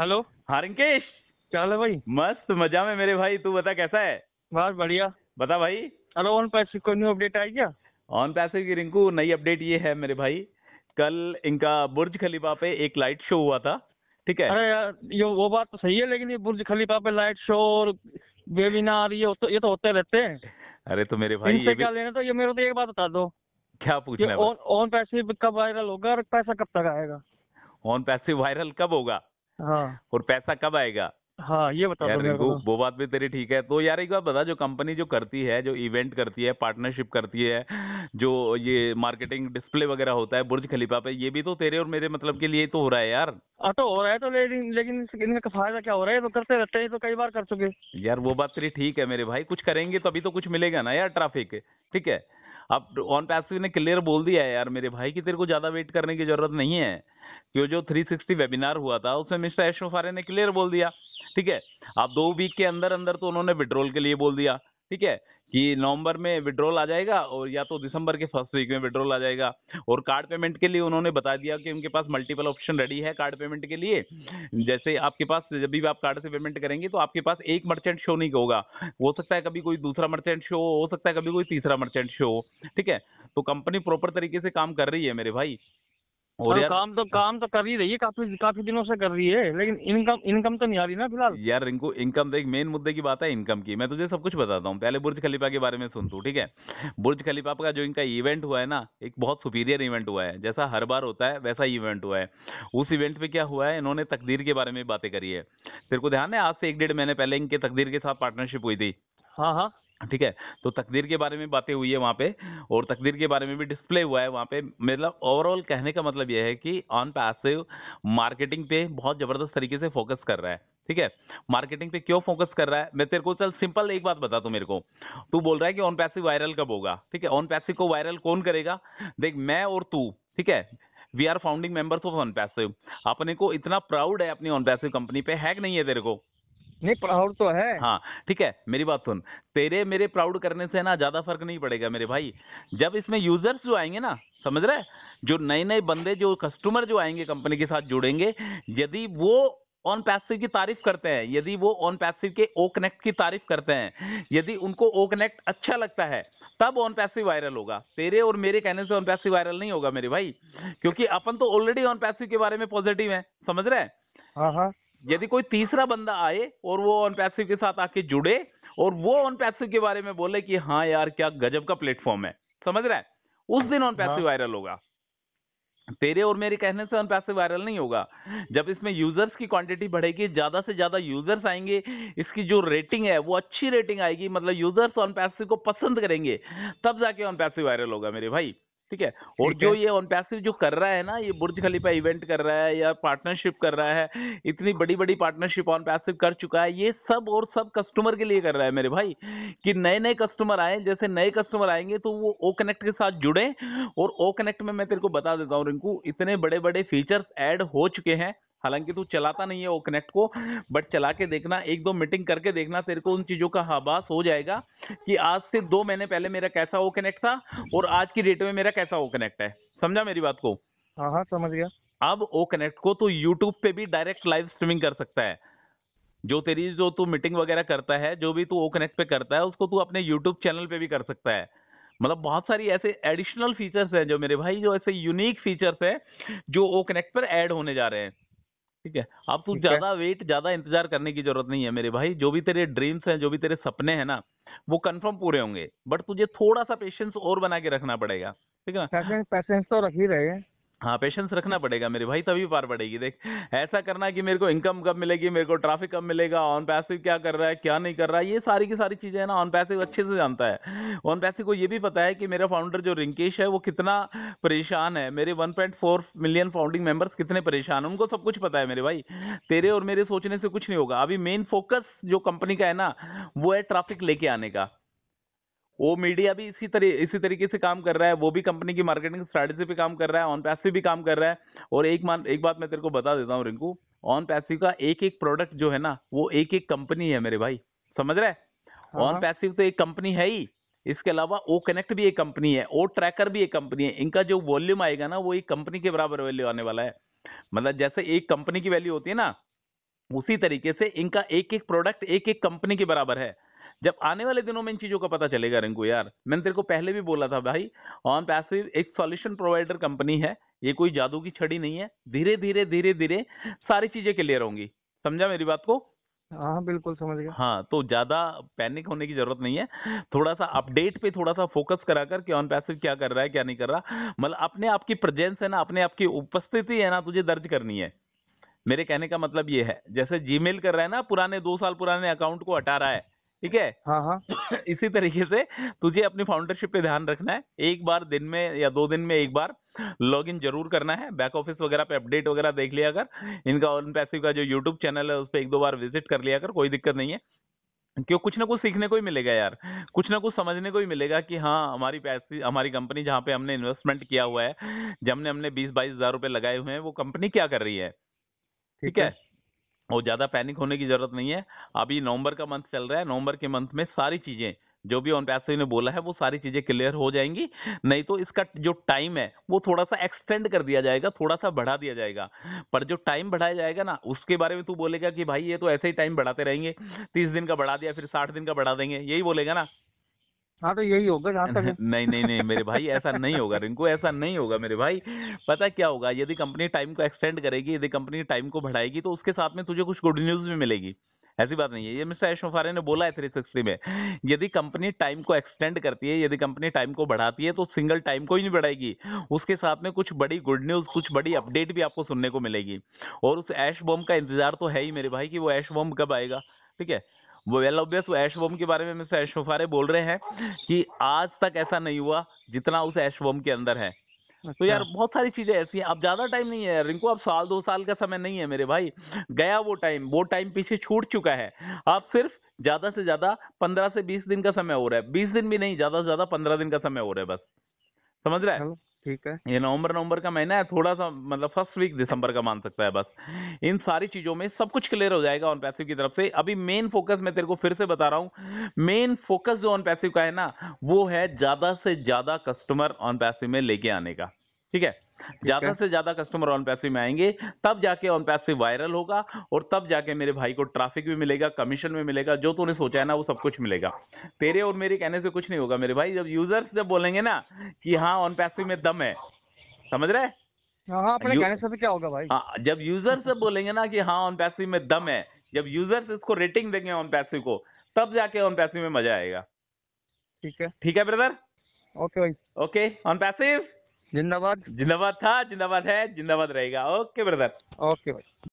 Hello हाँ रिंकेश क्या हाल है भाई मस्त मजा में मेरे भाई तू बता कैसा है बस बढ़िया बता भाई हेलो ऑन पैसे कोई न्यू अपडेट आई क्या ऑन पैसे की रिंकू नई अपडेट ये है मेरे भाई कल इनका बुर्ज खलीफा पे एक लाइट शो हुआ था ठीक है अरे यार ये वो बात तो सही है लेकिन ये बुर्ज खलीफा पे लाइट शो और वेबिनार ये तो ये तो होते रहते हैं अरे तो मेरे भाई ये क्या लेना तो ये मेरे तो एक बात बता दो क्या पूछना है ऑन पैसे कब वायरल होगा और पैसा कब तक आएगा ऑन पैसे वायरल कब होगा हाँ और पैसा कब आएगा हाँ ये बता यार रिंकू तो। वो बात भी तेरी ठीक है तो यार एक बात बता जो कंपनी जो करती है जो इवेंट करती है पार्टनरशिप करती है जो ये मार्केटिंग डिस्प्ले वगैरह होता है बुर्ज खलीफा पे ये भी तो तेरे और मेरे मतलब के लिए तो हो रहा है यार आ, हाँ, तो हो रहा है तो लेकिन लेकिन इनका तो फायदा क्या हो रहा है तो करते रहते हैं तो कई बार कर चुके यार वो बात तेरी ठीक है मेरे भाई कुछ करेंगे तो अभी तो कुछ मिलेगा ना यार ट्रैफिक ठीक है अब ऑन पैसिव ने क्लियर बोल दिया है यार मेरे भाई की तेरे को ज़्यादा वेट करने की ज़रूरत नहीं है कि जो 360 वेबिनार हुआ था उसमें मिस्टर ऐशोफारे ने क्लियर बोल दिया ठीक है अब दो वीक के अंदर अंदर तो उन्होंने विड्रोल के लिए बोल दिया ठीक है कि नवंबर में विड्रॉल आ जाएगा और या तो दिसंबर के फर्स्ट वीक में विड्रॉल आ जाएगा और कार्ड पेमेंट के लिए उन्होंने बता दिया कि उनके पास मल्टीपल ऑप्शन रेडी है कार्ड पेमेंट के लिए जैसे आपके पास जब भी आप कार्ड से पेमेंट करेंगे तो आपके पास एक मर्चेंट शो नहीं होगा हो सकता है कभी कोई दूसरा मर्चेंट शो हो सकता है कभी कोई तीसरा मर्चेंट शो हो ठीक है तो कंपनी प्रॉपर तरीके से काम कर रही है मेरे भाई और यार, काम तो काम तो कर ही रही है काफी काफी दिनों से कर रही है लेकिन इनकम इनकम तो नहीं आ रही ना फिलहाल यार रिंकू इनकम देख मेन मुद्दे की बात है इनकम की मैं तुझे सब कुछ बताता हूँ पहले बुर्ज खलीफा के बारे में सुन तू ठीक है बुर्ज खलीफा का जो इनका इवेंट हुआ है ना एक बहुत सुपीरियर इवेंट हुआ है जैसा हर बार होता है वैसा इवेंट हुआ है उस इवेंट पे क्या हुआ है इन्होंने तकदीर के बारे में बातें करी है तेरे को ध्यान है आज से एक डेढ़ महीने पहले इनके तकदीर के साथ पार्टनरशिप हुई थी हाँ हाँ ठीक है तो तकदीर के बारे में बातें हुई है वहाँ पे और तकदीर के बारे में भी डिस्प्ले हुआ है वहाँ पे मतलब ओवरऑल कहने का मतलब यह है कि ऑन पैसिव मार्केटिंग पे बहुत ज़बरदस्त तरीके से फोकस कर रहा है ठीक है मार्केटिंग पे क्यों फोकस कर रहा है मैं तेरे को चल सिंपल एक बात बता तू मेरे को तू बोल रहा है कि ऑन पैसिव वायरल कब होगा ठीक है ऑन पैसिव को वायरल कौन करेगा देख मैं और तू ठीक है we are founding members of OnPassive अपने को इतना प्राउड है अपनी ऑन पैसिव कंपनी पे हैक नहीं है तेरे को नहीं प्राउड तो है हाँ ठीक है मेरी बात सुन तेरे मेरे प्राउड करने से ना ज्यादा फर्क नहीं पड़ेगा मेरे भाई जब इसमें यूजर्स जो आएंगे ना समझ रहे जो नए नए बंदे जो कस्टमर जो आएंगे कंपनी के साथ जुड़ेंगे यदि वो ऑन पैसिव की तारीफ करते हैं यदि वो ऑन पैसिव के ओ कनेक्ट की तारीफ करते हैं यदि उनको ओ कनेक्ट अच्छा लगता है तब ऑन पैसिव वायरल होगा तेरे और मेरे कहने से ऑन पैसिव वायरल नहीं होगा मेरे भाई क्योंकि अपन तो ऑलरेडी ऑन पैसिव के बारे में पॉजिटिव है समझ रहे हैं हाँ, हाँ। यदि कोई तीसरा बंदा आए और वो ऑन पैसिव के साथ आके जुड़े और वो ऑन पैसिव के बारे में बोले कि हाँ यार क्या गजब का प्लेटफॉर्म है समझ रहा है उस दिन ऑन पैसिव वायरल होगा तेरे और मेरे कहने से ऑन पैसिव वायरल नहीं होगा जब इसमें यूजर्स की क्वांटिटी बढ़ेगी ज़्यादा से ज़्यादा यूजर्स आएंगे इसकी जो रेटिंग है वो अच्छी रेटिंग आएगी मतलब यूजर्स ऑन पैसिव को पसंद करेंगे तब जाके ऑन पैसिव वायरल होगा मेरे भाई ठीक है और जो ये ऑन पैसिव जो कर रहा है ना ये बुर्ज खलीफा इवेंट कर रहा है या पार्टनरशिप कर रहा है इतनी बड़ी बड़ी पार्टनरशिप ऑन पैसिव कर चुका है ये सब और सब कस्टमर के लिए कर रहा है मेरे भाई कि नए नए कस्टमर आए जैसे नए कस्टमर आएंगे तो वो ओ कनेक्ट के साथ जुड़े और ओ कनेक्ट में मैं तेरे को बता देता हूँ रिंकू इतने बड़े बड़े फीचर्स एड हो चुके हैं हालांकि तू चलाता नहीं है वो कनेक्ट को बट चला के देखना एक दो मीटिंग करके देखना तेरे को उन चीज़ों का आभास हो जाएगा कि आज से दो महीने पहले मेरा कैसा वो कनेक्ट था और आज की डेट में मेरा कैसा वो कनेक्ट है समझा मेरी बात को हाँ हाँ समझ गया अब ओ कनेक्ट को तू यूट्यूब पे भी डायरेक्ट लाइव स्ट्रीमिंग कर सकता है जो तेरी जो तू मीटिंग वगैरह करता है जो भी तू ओ कनेक्ट पे करता है उसको तू अपने यूट्यूब चैनल पे भी कर सकता है मतलब बहुत सारी ऐसे एडिशनल फीचर्स हैं जो मेरे भाई जो ऐसे यूनिक फीचर्स हैं जो ओ कनेक्ट पर ऐड होने जा रहे हैं ठीक है अब तू तो ज्यादा वेट ज्यादा इंतजार करने की जरूरत नहीं है मेरे भाई जो भी तेरे ड्रीम्स हैं जो भी तेरे सपने हैं ना वो कंफर्म पूरे होंगे बट तुझे थोड़ा सा पेशेंस और बना के रखना पड़ेगा ठीक है ना पेशेंस तो रख ही रहे हाँ पेशेंस रखना पड़ेगा मेरे भाई तभी पार पड़ेगी देख ऐसा करना कि मेरे को इनकम कब मिलेगी मेरे को ट्रैफिक कब मिलेगा ऑन पैसिव क्या कर रहा है क्या नहीं कर रहा है ये सारी की सारी चीज़ें ना ऑन पैसिव अच्छे से जानता है ऑन पैसिव को ये भी पता है कि मेरा फाउंडर जो रिंकेश है वो कितना परेशान है मेरे वन मिलियन फाउंडिंग मेम्बर्स कितने परेशान हैं उनको सब कुछ पता है मेरे भाई तेरे और मेरे सोचने से कुछ नहीं होगा अभी मेन फोकस जो कंपनी का है ना वो है ट्राफिक लेके आने का वो मीडिया भी इसी तरी इसी तरीके से काम कर रहा है वो भी कंपनी की मार्केटिंग स्ट्रैटेजी पे काम कर रहा है ऑन पैसिव भी काम कर रहा है और एक मान एक बात मैं तेरे को बता देता हूँ रिंकू ऑन पैसिव का एक एक प्रोडक्ट जो है ना वो एक एक कंपनी है मेरे भाई समझ रहे ऑन हाँ। पैसिव तो एक कंपनी है ही इसके अलावा ओ कनेक्ट भी एक कंपनी है ओ ट्रैकर भी एक कंपनी है इनका जो वॉल्यूम आएगा ना वो एक कंपनी के बराबर वैल्यू आने वाला है मतलब जैसे एक कंपनी की वैल्यू होती है ना उसी तरीके से इनका एक एक प्रोडक्ट एक एक कंपनी के बराबर है जब आने वाले दिनों में इन चीजों का पता चलेगा रिंकू यार मैंने तेरे को पहले भी बोला था भाई ऑन पैसिव एक सॉल्यूशन प्रोवाइडर कंपनी है ये कोई जादू की छड़ी नहीं है धीरे धीरे धीरे धीरे सारी चीजें क्लियर होंगी समझा मेरी बात को हाँ, हाँ बिल्कुल समझ गया हाँ तो ज्यादा पैनिक होने की जरूरत नहीं है थोड़ा सा अपडेट पे थोड़ा सा फोकस करा कर कि ऑन पैसिव क्या कर रहा है क्या नहीं कर रहा मतलब अपने आपकी प्रेजेंस है ना अपने आपकी उपस्थिति है ना तुझे दर्ज करनी है मेरे कहने का मतलब ये है जैसे जीमेल कर रहा है ना पुराने दो साल पुराने अकाउंट को हटा रहा है ठीक है हाँ हाँ इसी तरीके से तुझे अपनी फाउंडरशिप पे ध्यान रखना है एक बार दिन में या दो दिन में एक बार लॉग इन जरूर करना है बैक ऑफिस वगैरह पे अपडेट वगैरह देख लिया कर इनका ऑन पैसिव का जो यूट्यूब चैनल है उस पर एक दो बार विजिट कर लिया कर कोई दिक्कत नहीं है क्यों कुछ ना कुछ सीखने को ही मिलेगा यार कुछ ना कुछ समझने को ही मिलेगा कि हाँ हमारी पैसे हमारी कंपनी जहाँ पे हमने इन्वेस्टमेंट किया हुआ है जब हमने हमने बीस बाईस हजार रुपए लगाए हुए हैं वो कंपनी क्या कर रही है ठीक है और ज़्यादा पैनिक होने की ज़रूरत नहीं है अभी नवंबर का मंथ चल रहा है नवंबर के मंथ में सारी चीज़ें जो भी ओम प्यास ने बोला है वो सारी चीज़ें क्लियर हो जाएंगी नहीं तो इसका जो टाइम है वो थोड़ा सा एक्सटेंड कर दिया जाएगा थोड़ा सा बढ़ा दिया जाएगा पर जो टाइम बढ़ाया जाएगा ना उसके बारे में तू बोलेगा कि भाई ये तो ऐसे ही टाइम बढ़ाते रहेंगे तीस दिन का बढ़ा दिया फिर साठ दिन का बढ़ा देंगे यही बोलेगा ना हाँ तो यही होगा जहाँ तक नहीं नहीं नहीं मेरे भाई ऐसा नहीं होगा रिंकू ऐसा नहीं होगा मेरे भाई पता क्या होगा यदि कंपनी टाइम को एक्सटेंड करेगी यदि कंपनी टाइम को बढ़ाएगी तो उसके साथ में तुझे कुछ गुड न्यूज़ भी मिलेगी ऐसी बात नहीं है ये मिस्टर ऐशोफारे ने बोला है थ्री सिक्सटी में यदि कंपनी टाइम को एक्सटेंड करती है यदि कंपनी टाइम को बढ़ाती है तो सिंगल टाइम को ही नहीं बढ़ाएगी उसके साथ में कुछ बड़ी गुड न्यूज कुछ बड़ी अपडेट भी आपको सुनने को मिलेगी और उस ऐश बम का इंतजार तो है ही मेरे भाई कि वो ऐश बम कब आएगा ठीक है वो वेल ऑब्वियस वो एश के बारे में मिस्टर एशोफारे बोल रहे हैं कि आज तक ऐसा नहीं हुआ जितना उस एश के अंदर है तो यार अच्छा। बहुत सारी चीजें ऐसी हैं अब ज्यादा टाइम नहीं है यार रिंकू अब साल दो साल का समय नहीं है मेरे भाई गया वो टाइम वो टाइम पीछे छूट चुका है अब सिर्फ ज्यादा से ज्यादा पंद्रह से बीस दिन का समय हो रहा है बीस दिन भी नहीं ज्यादा से ज्यादा पंद्रह दिन का समय हो रहा है बस समझ रहा है ठीक है ये नवंबर नवंबर का महीना है थोड़ा सा मतलब फर्स्ट वीक दिसंबर का मान सकता है बस इन सारी चीजों में सब कुछ क्लियर हो जाएगा ऑन पैसिव की तरफ से अभी मेन फोकस मैं तेरे को फिर से बता रहा हूँ मेन फोकस जो ऑन पैसिव का है ना वो है ज्यादा से ज्यादा कस्टमर ऑन पैसिव में लेके आने का ठीक है ज्यादा से ज्यादा कस्टमर ऑन पैसिव में आएंगे तब जाके ऑन पैसिव वायरल होगा और तब जाके मेरे भाई को ट्रैफिक भी मिलेगा कमीशन भी मिलेगा जो तूने सोचा है ना वो सब कुछ मिलेगा तेरे और मेरे कहने से कुछ नहीं होगा मेरे भाई जब यूजर्स जब बोलेंगे ना कि हाँ ऑन पैसिव में दम है समझ रहे हाँ, हाँ अपने कहने से क्या होगा भाई आ, हाँ, जब यूजर से बोलेंगे ना कि हाँ ऑन पैसिव में दम है जब यूजर्स इसको रेटिंग देंगे ऑन पैसिव को तब जाके ऑन पैसिव में मजा आएगा ठीक है ठीक है ब्रदर ओके भाई ओके ऑन पैसिव जिंदाबाद जिंदाबाद था जिंदाबाद है जिंदाबाद रहेगा ओके ब्रदर ओके भाई